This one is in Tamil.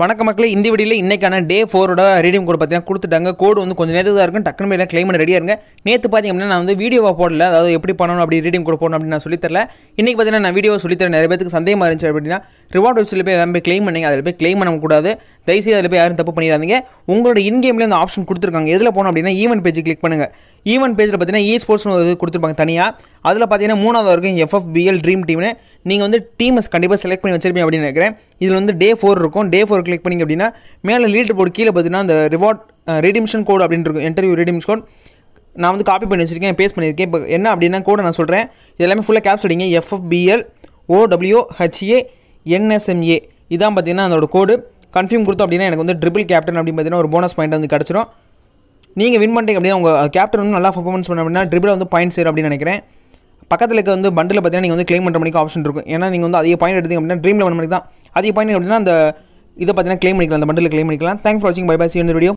வணக்க மக்களே இந்த வீடியோவில் இன்றைக்கான டே ஃபோரோட ரீடிங் கோடு பார்த்தீங்கன்னா கொடுத்துட்டாங்க கோடு வந்து கொஞ்சம் நேரத்தில் தான் இருக்கும் டக்குனு மேலே கிளைம் பண்ண ரெடியாக இருங்க நேற்று அப்படின்னா நான் வந்து வீடியோவை போடல அதாவது எப்படி பண்ணணும் அப்படி ரீடிங் கோடு போடணும் அப்படின்னு நான் சொல்லித்தரல இன்றைக்கி பார்த்தீங்கன்னா நான் வீடியோ சொல்லித்தரேன் நிறைய பேருக்கு சந்தேகமாக இருந்துச்சு அப்படின்னா ரிவார்ட் வெப்சைட்டில் போய் எல்லாமே கிளைம் பண்ணிங்க அதில் போய் கிளைம் பண்ணக்கூடாது தயவுசெய்து அதில் போய் யாரும் தப்பு பண்ணிடாதீங்க உங்களோட இன்கேமில் அந்த ஆப்ஷன் கொடுத்துருக்காங்க எதில் போனோம் அப்படின்னா ஈவெண்ட் பேஜ் கிளிக் பண்ணுங்கள் ஈவெண்ட் e பேஜில் பார்த்தீங்கன்னா இ ஸ்போர்ட்ஸ்னு கொடுத்துருப்பாங்க தனியாக அதில் பார்த்தீங்கன்னா மூணாவது வரைக்கும் எஃப்எஃபிஎல் ட்ரீம் டீம்னு நீங்கள் வந்து டீம்ஸ் கண்டிப்பாக செலக்ட் பண்ணி வச்சிருப்பீங்க அப்படின்னு நினைக்கிறேன் இதில் வந்து டே ஃபோர் இருக்கும் டே ஃபோர் கிளிக் பண்ணிங்க அப்படின்னா மேலே லீடர் போர்டு கீழே பார்த்தீங்கன்னா அந்த ரிவார்ட் ரெடிம்ஷன் கோட் அப்படின்னு இருக்கும் இன்டர்வியூ ரெடிம்ஷன் கோட் நான் வந்து காப்பி பண்ணி வச்சிருக்கேன் பேஸ் பண்ணியிருக்கேன் இப்போ என்ன அப்படின்னா கூட நான் சொல்கிறேன் இது எல்லாமே ஃபுல்லாக கேப்ஸ் அடிங்க எஃப்எஃபிஎல் ஓடபிள்யூ ஹச்ஏ என்எஸ்எம்ஏ இதான் பார்த்தீங்கன்னா அதோட கோடு கன்ஃபியூம் கொடுத்தோம் அப்படின்னா எனக்கு வந்து ட்ரிபிள் கேப்டன் அப்படின்னு பார்த்தீங்கன்னா ஒரு போனஸ் பாயிண்ட் வந்து கிடச்சிரும் நீங்கள் வின் பண்ணிட்டீங்க அப்படின்னா உங்கள் கேப்டன் வந்து நல்லா பர்ஃபார்மன்ஸ் பண்ண அப்படின்னா ட்ரிபிள் வந்து பாயிண்ட்ஸ் சேரும் அப்படின்னு நினைக்கிறேன் பக்கத்தில் இருக்க வந்து பண்டில் பார்த்தீங்கன்னா நீங்கள் வந்து கிளைம் பண்ணுற மணிக்கு ஆப்ஷன் இருக்கும் ஏன்னா நீங்கள் வந்து அதிக பாயிண்ட் எடுத்தீங்க அப்படின்னா ட்ரீம் லெவன் மணிக்கு தான் அதிக பாயிண்ட் அப்படின்னா அந்த இதை பார்த்தீங்கன்னா கிளைம் பண்ணிக்கலாம் அந்த பண்டில் கிளைம் பண்ணிக்கலாம் தேங்க்ஸ் ஃபார் வாட்சிங் பை பாய் சி இந்த வீடியோ